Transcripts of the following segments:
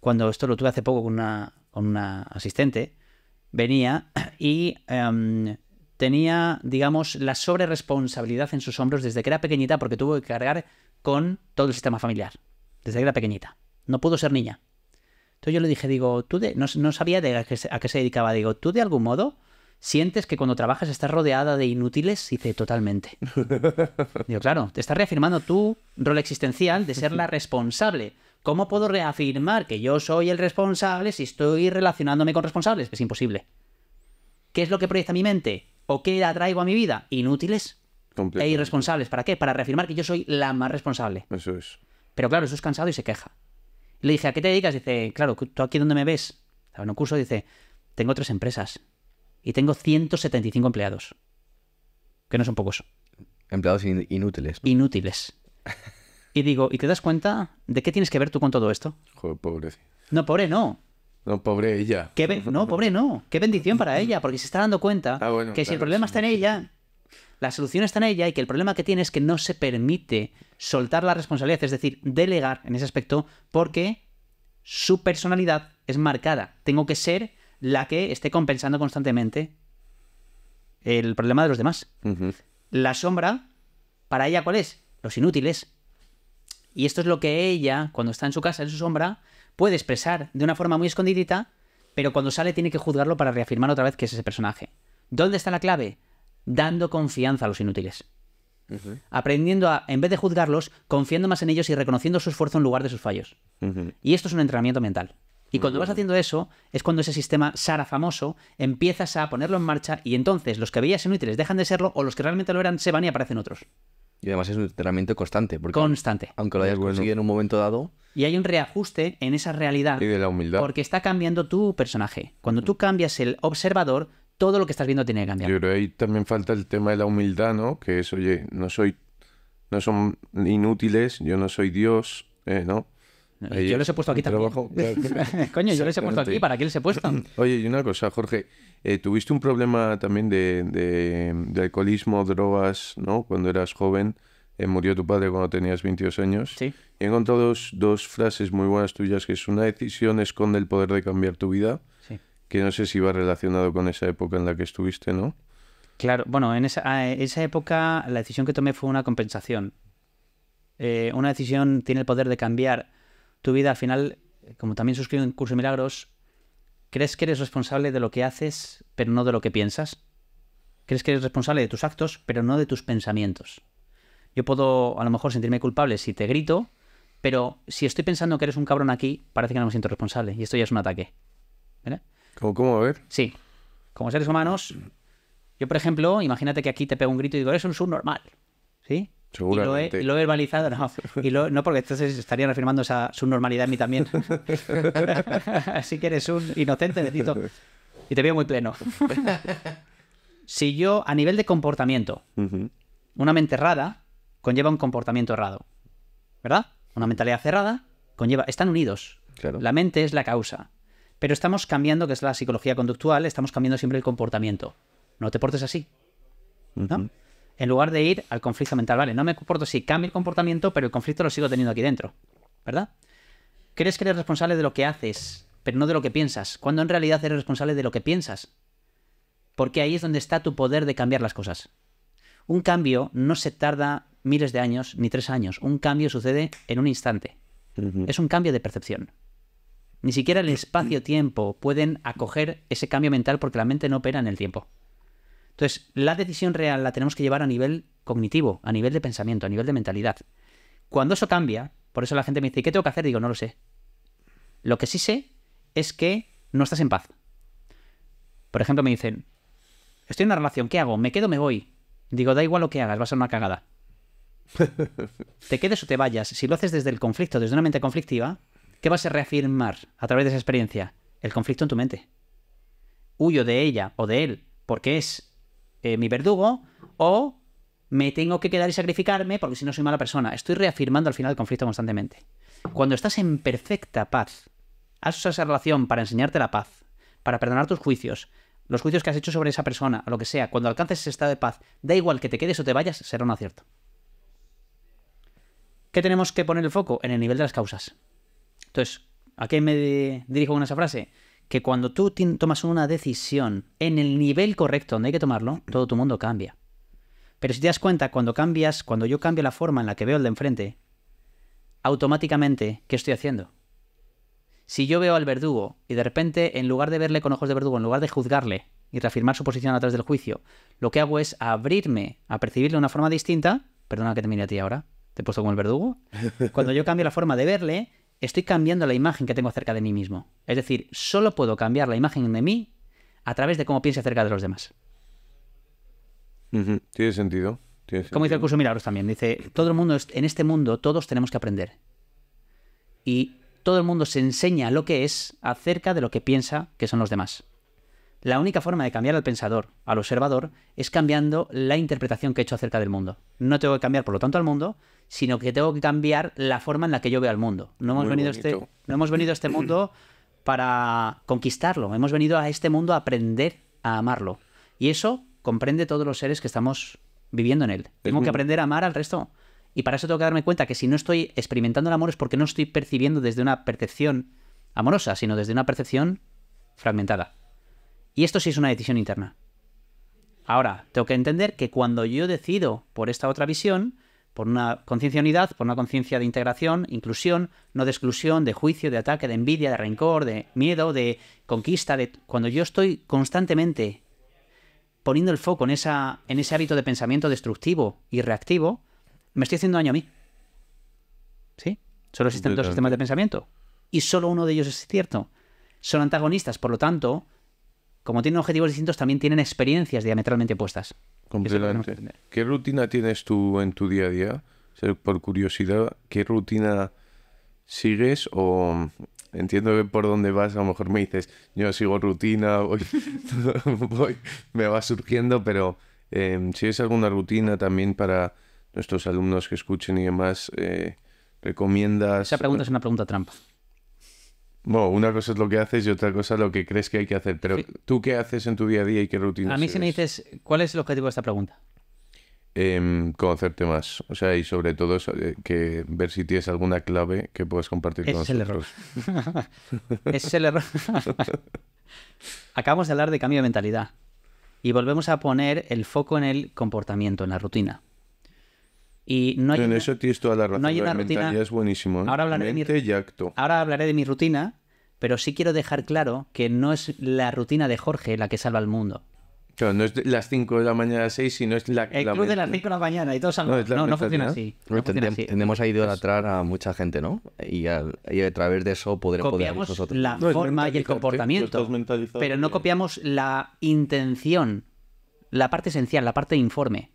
Cuando esto lo tuve hace poco con una, asistente, venía y em, tenía, digamos, la sobreresponsabilidad en sus hombros desde que era pequeñita porque tuvo que cargar con todo el sistema familiar, desde que era pequeñita. No pudo ser niña. Entonces yo le dije, digo, tú no, sabía de a, qué, se dedicaba, digo, tú de algún modo sientes que cuando trabajas estás rodeada de inútiles, y dice, totalmente. digo, claro, te estás reafirmando tu rol existencial de ser la responsable, ¿Cómo puedo reafirmar que yo soy el responsable si estoy relacionándome con responsables? Es imposible. ¿Qué es lo que proyecta mi mente? ¿O qué atraigo a mi vida? Inútiles e irresponsables. ¿Para qué? Para reafirmar que yo soy la más responsable. Eso es. Pero claro, eso es cansado y se queja. Le dije, ¿a qué te dedicas? Dice, claro, tú aquí donde me ves, en un curso, dice, tengo tres empresas y tengo 175 empleados. Que no son pocos. Empleados inútiles. Inútiles. Y digo, ¿y te das cuenta de qué tienes que ver tú con todo esto? Joder, pobre. No, pobre no. No, pobre ella. no, pobre no. Qué bendición para ella, porque se está dando cuenta ah, que si el problema está en ella, la solución está en ella y que el problema que tiene es que no se permite soltar la responsabilidad, es decir, delegar en ese aspecto, porque su personalidad es marcada. Tengo que ser la que esté compensando constantemente el problema de los demás. La sombra, para ella, ¿cuál es? Los inútiles, y esto es lo que ella, cuando está en su casa, en su sombra, puede expresar de una forma muy escondidita, pero cuando sale tiene que juzgarlo para reafirmar otra vez que es ese personaje. ¿Dónde está la clave? Dando confianza a los inútiles. Aprendiendo a, en vez de juzgarlos, confiando más en ellos y reconociendo su esfuerzo en lugar de sus fallos. Y esto es un entrenamiento mental. Y cuando vas haciendo eso, es cuando ese sistema Sara famoso empiezas a ponerlo en marcha y entonces los que veías inútiles dejan de serlo o los que realmente lo eran se van y aparecen otros. Y además es un entrenamiento constante. Porque constante. Aunque lo hayas conseguido en un momento dado. Y hay un reajuste en esa realidad. Y de la humildad. Porque está cambiando tu personaje. Cuando tú cambias el observador, todo lo que estás viendo tiene que cambiar. Yo ahí también falta el tema de la humildad, ¿no? Que es, oye, no soy. No son inútiles, yo no soy Dios, eh, ¿no? yo les he puesto aquí también. Coño, yo les he puesto aquí, ¿para qué les he puesto? Oye, y una cosa, Jorge, eh, ¿tuviste un problema también de, alcoholismo, drogas, ¿no? Cuando eras joven, eh, murió tu padre cuando tenías 22 años. Sí. Y he encontrado dos, frases muy buenas tuyas, que es una decisión esconde el poder de cambiar tu vida, sí. que no sé si va relacionado con esa época en la que estuviste, ¿no? Claro, bueno, en esa, ah, eh, época la decisión que tomé fue una compensación. una decisión tiene el poder de cambiar tu vida al final, como también suscribo en Curso de Milagros, ¿crees que eres responsable de lo que haces, pero no de lo que piensas? ¿Crees que eres responsable de tus actos, pero no de tus pensamientos? Yo puedo a lo mejor sentirme culpable si te grito, pero si estoy pensando que eres un cabrón aquí, parece que no me siento responsable y esto ya es un ataque. ¿Vale? ¿Cómo, cómo? A ver. Sí. Como seres humanos, yo por ejemplo, imagínate que aquí te pego un grito y digo, eres un subnormal. ¿Sí? Y lo he, verbalizado, no. Y no, porque entonces estarían afirmando esa subnormalidad en mí también. Así que eres un inocente, necesito. Y te veo muy pleno. si yo, a nivel de comportamiento, una mente errada conlleva un comportamiento errado. ¿Verdad? Una mentalidad cerrada conlleva. Están unidos. La mente es la causa. Pero estamos cambiando, que es la psicología conductual, estamos cambiando siempre el comportamiento. No te portes así en lugar de ir al conflicto mental. Vale, no me comporto si cambio el comportamiento, pero el conflicto lo sigo teniendo aquí dentro, ¿verdad? Crees que eres responsable de lo que haces, pero no de lo que piensas, cuando en realidad eres responsable de lo que piensas. Porque ahí es donde está tu poder de cambiar las cosas. Un cambio no se tarda miles de años ni tres años. Un cambio sucede en un instante. Es un cambio de percepción. Ni siquiera el espacio-tiempo pueden acoger ese cambio mental porque la mente no opera en el tiempo. Entonces, la decisión real la tenemos que llevar a nivel cognitivo, a nivel de pensamiento, a nivel de mentalidad. Cuando eso cambia, por eso la gente me dice, ¿qué tengo que hacer? Digo, no lo sé. Lo que sí sé es que no estás en paz. Por ejemplo, me dicen, estoy en una relación, ¿qué hago? ¿Me quedo o me voy? Digo, da igual lo que hagas, va a ser una cagada. te quedes o te vayas. Si lo haces desde el conflicto, desde una mente conflictiva, ¿qué vas a reafirmar a través de esa experiencia? El conflicto en tu mente. Huyo de ella o de él porque es eh, mi verdugo o me tengo que quedar y sacrificarme porque si no soy mala persona. Estoy reafirmando al final el conflicto constantemente. Cuando estás en perfecta paz, has esa relación para enseñarte la paz, para perdonar tus juicios, los juicios que has hecho sobre esa persona, o lo que sea, cuando alcances ese estado de paz, da igual que te quedes o te vayas, será un acierto. ¿Qué tenemos que poner el foco? En el nivel de las causas. Entonces, ¿a qué me dirijo con esa frase? que cuando tú tomas una decisión en el nivel correcto donde hay que tomarlo, todo tu mundo cambia. Pero si te das cuenta, cuando cambias, cuando yo cambio la forma en la que veo el de enfrente, automáticamente, ¿qué estoy haciendo? Si yo veo al verdugo y de repente, en lugar de verle con ojos de verdugo, en lugar de juzgarle y reafirmar su posición a través del juicio, lo que hago es abrirme a percibirle de una forma distinta. Perdona que te mire a ti ahora, te he puesto como el verdugo. Cuando yo cambio la forma de verle, estoy cambiando la imagen que tengo acerca de mí mismo. Es decir, solo puedo cambiar la imagen de mí a través de cómo pienso acerca de los demás. Tiene sentido. Como dice el curso Milagros también, dice, todo el mundo, en este mundo todos tenemos que aprender. Y todo el mundo se enseña lo que es acerca de lo que piensa que son los demás. La única forma de cambiar al pensador, al observador, es cambiando la interpretación que he hecho acerca del mundo. No tengo que cambiar, por lo tanto, al mundo, sino que tengo que cambiar la forma en la que yo veo al mundo. No hemos, venido, este, no hemos venido a este mundo para conquistarlo, hemos venido a este mundo a aprender a amarlo. Y eso comprende todos los seres que estamos viviendo en él. Tengo que aprender a amar al resto. Y para eso tengo que darme cuenta que si no estoy experimentando el amor es porque no estoy percibiendo desde una percepción amorosa, sino desde una percepción fragmentada. Y esto sí es una decisión interna. Ahora, tengo que entender que cuando yo decido por esta otra visión, por una conciencia de unidad, por una conciencia de integración, inclusión, no de exclusión, de juicio, de ataque, de envidia, de rencor, de miedo, de conquista, de cuando yo estoy constantemente poniendo el foco en, en ese hábito de pensamiento destructivo y reactivo, me estoy haciendo daño a mí. ¿Sí? Solo existen dos sistemas de pensamiento. Y solo uno de ellos es cierto. Son antagonistas, por lo tanto, como tienen objetivos distintos, también tienen experiencias diametralmente opuestas. ¿Qué rutina tienes tú en tu día a día? por curiosidad, ¿qué rutina sigues o mm, entiendo por dónde vas, a lo mejor me dices, yo sigo rutina, voy, me va surgiendo, pero eh, em, si es alguna rutina también para nuestros alumnos que escuchen y demás, eh, recomiendas... Esa pregunta es una pregunta trampa. Bueno, una cosa es lo que haces y otra cosa es lo que crees que hay que hacer. Pero tú qué haces en tu día a día y qué rutina. A mí se me dices, ¿cuál es el objetivo de esta pregunta? Em, conocerte más. O sea, y sobre todo eh, que ver si tienes alguna clave que puedas compartir con nosotros. Es el error. es el error. Acabamos de hablar de cambio de mentalidad. Y volvemos a poner el foco en el comportamiento, en la rutina. Y no hay en eso tienes toda la razón. No hay una rutina. Es buenísimo. ¿eh? Ahora, hablaré de mi, ahora hablaré de mi rutina, pero sí quiero dejar claro que no es la rutina de Jorge la que salva al mundo. no es las 5 de la mañana a 6, sino es la. El la de las 5 de la mañana y todo al... No, no, no, no, funciona así. Tendemos a idolatrar pues a mucha gente, ¿no? Y a, a través de eso podremos copiar La forma y el comportamiento. Pero no copiamos la intención, la parte esencial, la parte de informe.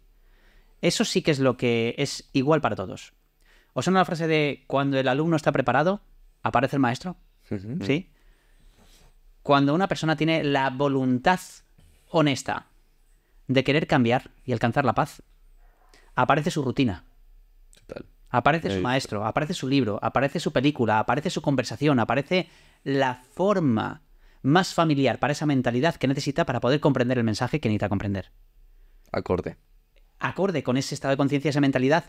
Eso sí que es lo que es igual para todos. ¿Os suena la frase de cuando el alumno está preparado, aparece el maestro? ¿Sí? Cuando una persona tiene la voluntad honesta de querer cambiar y alcanzar la paz, aparece su rutina. Aparece su maestro, aparece su libro, aparece su película, aparece su conversación, aparece la forma más familiar para esa mentalidad que necesita para poder comprender el mensaje que necesita comprender. Acorde acorde con ese estado de conciencia, esa mentalidad.